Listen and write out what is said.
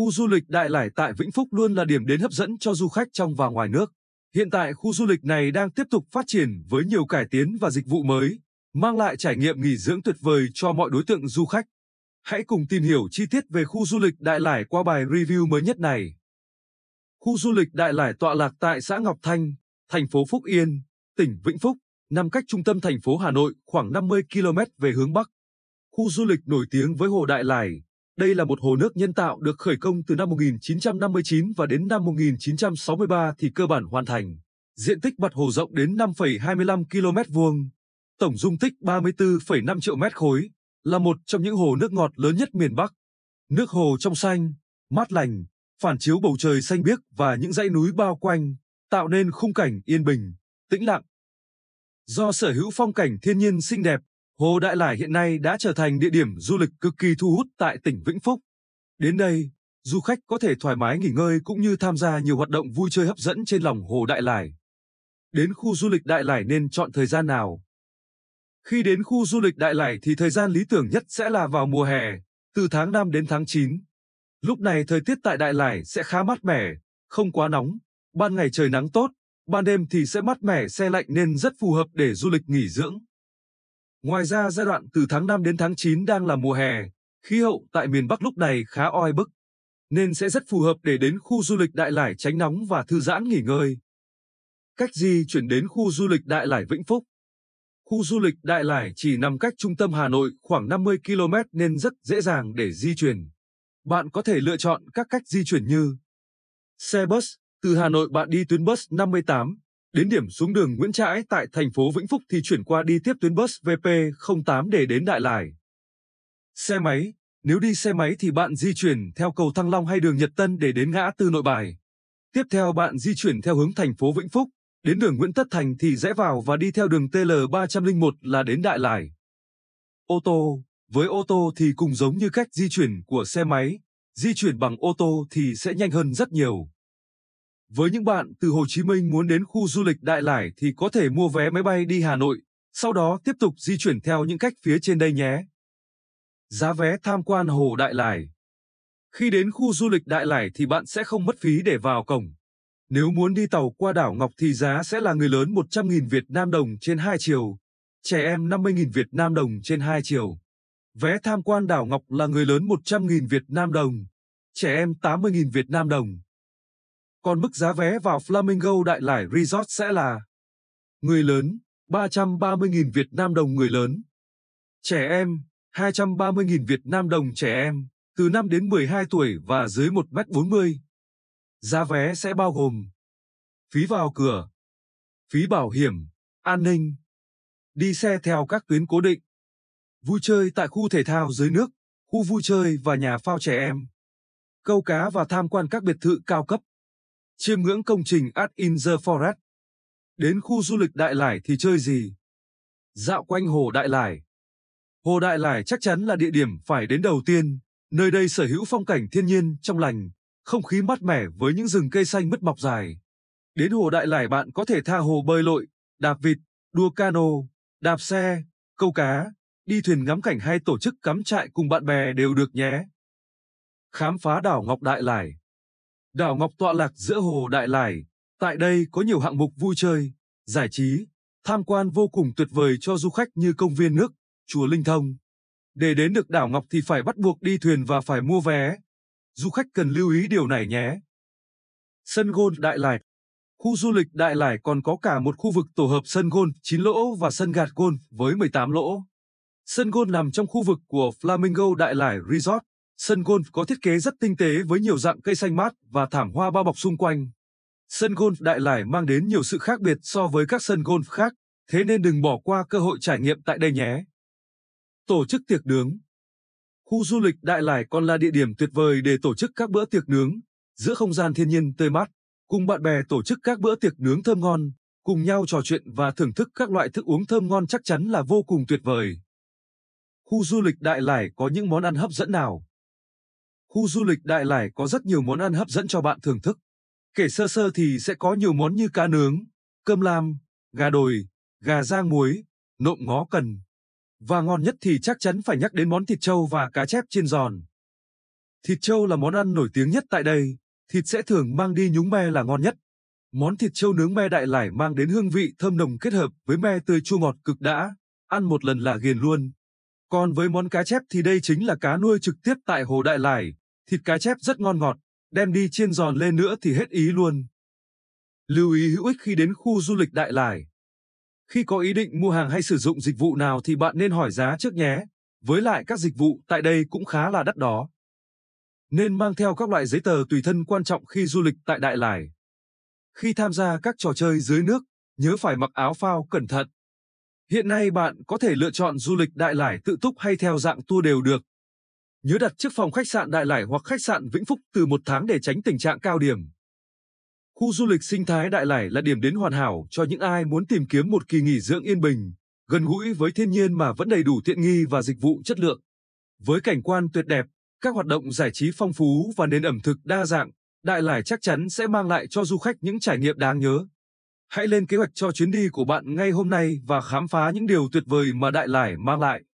Khu du lịch Đại Lải tại Vĩnh Phúc luôn là điểm đến hấp dẫn cho du khách trong và ngoài nước. Hiện tại khu du lịch này đang tiếp tục phát triển với nhiều cải tiến và dịch vụ mới, mang lại trải nghiệm nghỉ dưỡng tuyệt vời cho mọi đối tượng du khách. Hãy cùng tìm hiểu chi tiết về khu du lịch Đại Lải qua bài review mới nhất này. Khu du lịch Đại Lải tọa lạc tại xã Ngọc Thanh, thành phố Phúc Yên, tỉnh Vĩnh Phúc, nằm cách trung tâm thành phố Hà Nội khoảng 50 km về hướng Bắc. Khu du lịch nổi tiếng với Hồ Đại Lải, đây là một hồ nước nhân tạo được khởi công từ năm 1959 và đến năm 1963 thì cơ bản hoàn thành. Diện tích mặt hồ rộng đến 5,25 km vuông, tổng dung tích 34,5 triệu mét khối, là một trong những hồ nước ngọt lớn nhất miền Bắc. Nước hồ trong xanh, mát lành, phản chiếu bầu trời xanh biếc và những dãy núi bao quanh, tạo nên khung cảnh yên bình, tĩnh lặng. Do sở hữu phong cảnh thiên nhiên xinh đẹp Hồ Đại Lải hiện nay đã trở thành địa điểm du lịch cực kỳ thu hút tại tỉnh Vĩnh Phúc. Đến đây, du khách có thể thoải mái nghỉ ngơi cũng như tham gia nhiều hoạt động vui chơi hấp dẫn trên lòng Hồ Đại Lải. Đến khu du lịch Đại Lải nên chọn thời gian nào? Khi đến khu du lịch Đại Lải thì thời gian lý tưởng nhất sẽ là vào mùa hè, từ tháng 5 đến tháng 9. Lúc này thời tiết tại Đại Lải sẽ khá mát mẻ, không quá nóng, ban ngày trời nắng tốt, ban đêm thì sẽ mát mẻ xe lạnh nên rất phù hợp để du lịch nghỉ dưỡng. Ngoài ra giai đoạn từ tháng 5 đến tháng 9 đang là mùa hè, khí hậu tại miền Bắc lúc này khá oi bức, nên sẽ rất phù hợp để đến khu du lịch Đại Lải tránh nóng và thư giãn nghỉ ngơi. Cách di chuyển đến khu du lịch Đại Lải Vĩnh Phúc Khu du lịch Đại Lải chỉ nằm cách trung tâm Hà Nội khoảng 50 km nên rất dễ dàng để di chuyển. Bạn có thể lựa chọn các cách di chuyển như Xe bus, từ Hà Nội bạn đi tuyến bus 58, Đến điểm xuống đường Nguyễn Trãi tại thành phố Vĩnh Phúc thì chuyển qua đi tiếp tuyến bus VP08 để đến Đại Lải. Xe máy, nếu đi xe máy thì bạn di chuyển theo cầu Thăng Long hay đường Nhật Tân để đến ngã tư nội bài. Tiếp theo bạn di chuyển theo hướng thành phố Vĩnh Phúc, đến đường Nguyễn Tất Thành thì rẽ vào và đi theo đường TL301 là đến Đại Lải. Ô tô, với ô tô thì cũng giống như cách di chuyển của xe máy, di chuyển bằng ô tô thì sẽ nhanh hơn rất nhiều. Với những bạn từ Hồ Chí Minh muốn đến khu du lịch Đại Lải thì có thể mua vé máy bay đi Hà Nội, sau đó tiếp tục di chuyển theo những cách phía trên đây nhé. Giá vé tham quan Hồ Đại Lải Khi đến khu du lịch Đại Lải thì bạn sẽ không mất phí để vào cổng. Nếu muốn đi tàu qua đảo Ngọc thì giá sẽ là người lớn 100.000 Việt Nam đồng trên 2 chiều, trẻ em 50.000 Việt Nam đồng trên 2 chiều. Vé tham quan đảo Ngọc là người lớn 100.000 Việt Nam đồng, trẻ em 80.000 Việt Nam đồng còn mức giá vé vào Flamingo Đại Lải Resort sẽ là Người lớn, 330.000 Việt Nam đồng người lớn. Trẻ em, 230.000 Việt Nam đồng trẻ em, từ 5 đến 12 tuổi và dưới 1m40. Giá vé sẽ bao gồm phí vào cửa, phí bảo hiểm, an ninh, đi xe theo các tuyến cố định, vui chơi tại khu thể thao dưới nước, khu vui chơi và nhà phao trẻ em, câu cá và tham quan các biệt thự cao cấp chiêm ngưỡng công trình Art in the Forest. Đến khu du lịch Đại Lải thì chơi gì? Dạo quanh hồ Đại Lải. Hồ Đại Lải chắc chắn là địa điểm phải đến đầu tiên, nơi đây sở hữu phong cảnh thiên nhiên trong lành, không khí mát mẻ với những rừng cây xanh mứt mọc dài. Đến hồ Đại Lải bạn có thể tha hồ bơi lội, đạp vịt, đua cano, đạp xe, câu cá, đi thuyền ngắm cảnh hay tổ chức cắm trại cùng bạn bè đều được nhé. Khám phá đảo Ngọc Đại Lải Đảo Ngọc tọa lạc giữa hồ Đại Lải, tại đây có nhiều hạng mục vui chơi, giải trí, tham quan vô cùng tuyệt vời cho du khách như công viên nước, chùa Linh Thông. Để đến được đảo Ngọc thì phải bắt buộc đi thuyền và phải mua vé. Du khách cần lưu ý điều này nhé. Sân gôn Đại Lải Khu du lịch Đại Lải còn có cả một khu vực tổ hợp sân gôn 9 lỗ và sân gạt gôn với 18 lỗ. Sân gôn nằm trong khu vực của Flamingo Đại Lải Resort, Sân golf có thiết kế rất tinh tế với nhiều dạng cây xanh mát và thảm hoa bao bọc xung quanh. Sân golf Đại Lải mang đến nhiều sự khác biệt so với các sân golf khác, thế nên đừng bỏ qua cơ hội trải nghiệm tại đây nhé. Tổ chức tiệc nướng Khu du lịch Đại Lải còn là địa điểm tuyệt vời để tổ chức các bữa tiệc nướng, giữa không gian thiên nhiên tươi mát, cùng bạn bè tổ chức các bữa tiệc nướng thơm ngon, cùng nhau trò chuyện và thưởng thức các loại thức uống thơm ngon chắc chắn là vô cùng tuyệt vời. Khu du lịch Đại Lải có những món ăn hấp dẫn nào? Khu du lịch Đại Lải có rất nhiều món ăn hấp dẫn cho bạn thưởng thức. Kể sơ sơ thì sẽ có nhiều món như cá nướng, cơm lam, gà đồi, gà rang muối, nộm ngó cần. Và ngon nhất thì chắc chắn phải nhắc đến món thịt trâu và cá chép chiên giòn. Thịt trâu là món ăn nổi tiếng nhất tại đây, thịt sẽ thường mang đi nhúng me là ngon nhất. Món thịt trâu nướng me đại lải mang đến hương vị thơm nồng kết hợp với me tươi chua ngọt cực đã, ăn một lần là ghiền luôn. Còn với món cá chép thì đây chính là cá nuôi trực tiếp tại hồ Đại Lải, thịt cá chép rất ngon ngọt, đem đi chiên giòn lên nữa thì hết ý luôn. Lưu ý hữu ích khi đến khu du lịch Đại Lải. Khi có ý định mua hàng hay sử dụng dịch vụ nào thì bạn nên hỏi giá trước nhé, với lại các dịch vụ tại đây cũng khá là đắt đó. Nên mang theo các loại giấy tờ tùy thân quan trọng khi du lịch tại Đại Lải. Khi tham gia các trò chơi dưới nước, nhớ phải mặc áo phao cẩn thận. Hiện nay bạn có thể lựa chọn du lịch Đại Lải tự túc hay theo dạng tour đều được. Nhớ đặt trước phòng khách sạn Đại Lải hoặc khách sạn Vĩnh Phúc từ một tháng để tránh tình trạng cao điểm. Khu du lịch sinh thái Đại Lải là điểm đến hoàn hảo cho những ai muốn tìm kiếm một kỳ nghỉ dưỡng yên bình, gần gũi với thiên nhiên mà vẫn đầy đủ tiện nghi và dịch vụ chất lượng. Với cảnh quan tuyệt đẹp, các hoạt động giải trí phong phú và nền ẩm thực đa dạng, Đại Lải chắc chắn sẽ mang lại cho du khách những trải nghiệm đáng nhớ. Hãy lên kế hoạch cho chuyến đi của bạn ngay hôm nay và khám phá những điều tuyệt vời mà Đại Lải mang lại.